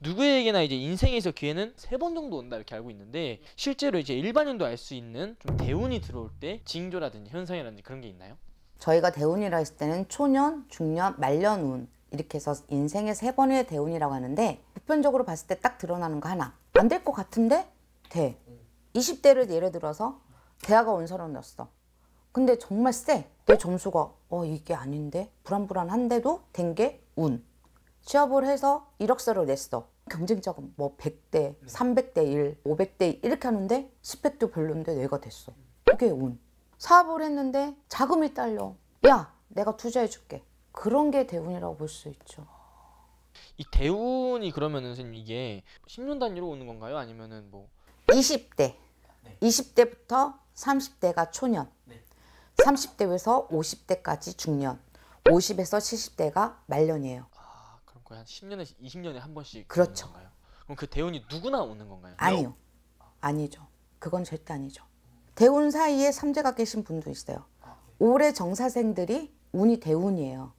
누구에게나 이제 인생에서 기회는 세 번 정도 온다 이렇게 알고 있는데 실제로 이제 일반인도 알 수 있는 좀 대운이 들어올 때 징조라든지 현상이라든지 그런 게 있나요? 저희가 대운이라 했을 때는 초년, 중년, 말년운 이렇게 해서 인생의 세 번의 대운이라고 하는데 보편적으로 봤을 때 딱 드러나는 거 하나 안될것 같은데 돼 20대를 예를 들어서 대화가 온 사람이었어 근데 정말 쎄내 점수가 어 이게 아닌데 불안불안한데도 된게운 취업을 해서 이력서를 냈어. 경쟁자가 뭐 100대, 300대 1, 500대 이렇게 하는데 스펙도 별론데 내가 됐어. 그게 운. 사업을 했는데 자금이 딸려. 야, 내가 투자해줄게. 그런 게 대운이라고 볼 수 있죠. 이 대운이 그러면은 선생님 이게 10년 단위로 오는 건가요? 아니면은 뭐 20대. 20대부터 30대가 초년. 30대에서 50대까지 중년. 50에서 70대가 말년이에요. 거의 한 10년에서 20년에 한 번씩 그렇죠. 건가요? 그럼 그 대운이 누구나 오는 건가요? 아니요. 아니죠. 그건 절대 아니죠. 대운 사이에 삼재가 계신 분도 있어요. 아, 네. 올해 정사생들이 운이 대운이에요.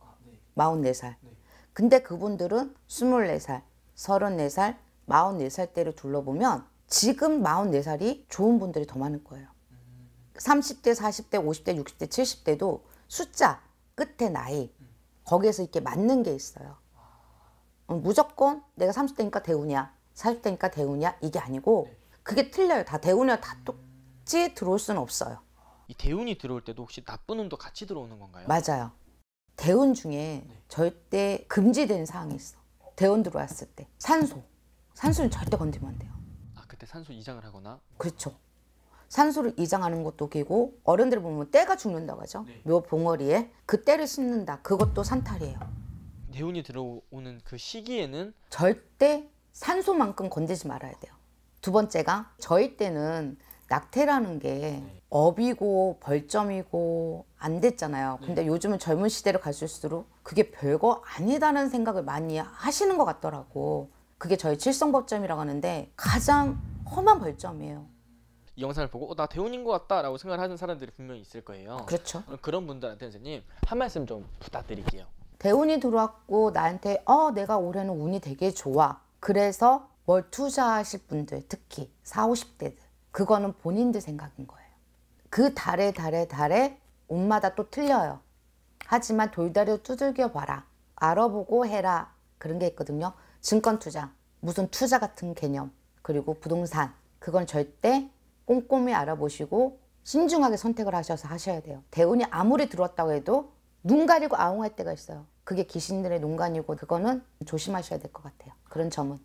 44살. 아, 근데 그분들은 24살, 34살, 44살 때를 둘러보면 지금 44살이 좋은 분들이 더 많을 거예요. 30대, 40대, 50대, 60대, 70대도 숫자, 끝에 나이, 음. 거기에서 이렇게 맞는 게 있어요. 어, 무조건 내가 30대니까 대우냐 40대니까 대우냐 이게 아니고 네. 그게 틀려요. 다 대우냐 다똑지이 들어올 수는 없어요. 이 대운이 들어올 때도 혹시 나쁜 운도 같이 들어오는 건가요? 맞아요. 대운 중에 네. 절대 금지된 사항이 있어. 대운 들어왔을 때 산소. 산소는 절대 건드면안 돼요. 아 그때 산소 이장을 하거나? 그렇죠. 산소를 이장하는 것도 기고 어른들 보면 때가 죽는다고 하죠. 네. 묘 봉어리에 그 때를 씹는다. 그것도 산탈이에요. 대운이 들어오는 그 시기에는 절대 산소만큼 건들지 말아야 돼요. 두 번째가 저희 때는 낙태라는 게 네. 업이고 벌점이고 안 됐잖아요. 근데 네. 요즘은 젊은 시대로 갈수록 그게 별거 아니다는 생각을 많이 하시는 것 같더라고. 그게 저희 칠성법점이라고 하는데 가장 험한 벌점이에요. 이 영상을 보고 어, 나 대운인 것 같다라고 생각하는 사람들이 분명히 있을 거예요. 그렇죠. 그런 분들한테 선생님 한 말씀 좀 부탁드릴게요. 대운이 들어왔고 나한테 어 내가 올해는 운이 되게 좋아. 그래서 뭘 투자하실 분들 특히 40, 50대들 그거는 본인들 생각인 거예요. 그 달에 달에 달에 운마다 또 틀려요. 하지만 돌다리를 두들겨 봐라. 알아보고 해라. 그런 게 있거든요. 증권 투자, 무슨 투자 같은 개념, 그리고 부동산. 그건 절대 꼼꼼히 알아보시고 신중하게 선택을 하셔서 하셔야 돼요. 대운이 아무리 들어왔다고 해도 눈 가리고 아웅할 때가 있어요. 그게 귀신들의 농간이고 그거는 조심하셔야 될 것 같아요. 그런 점은.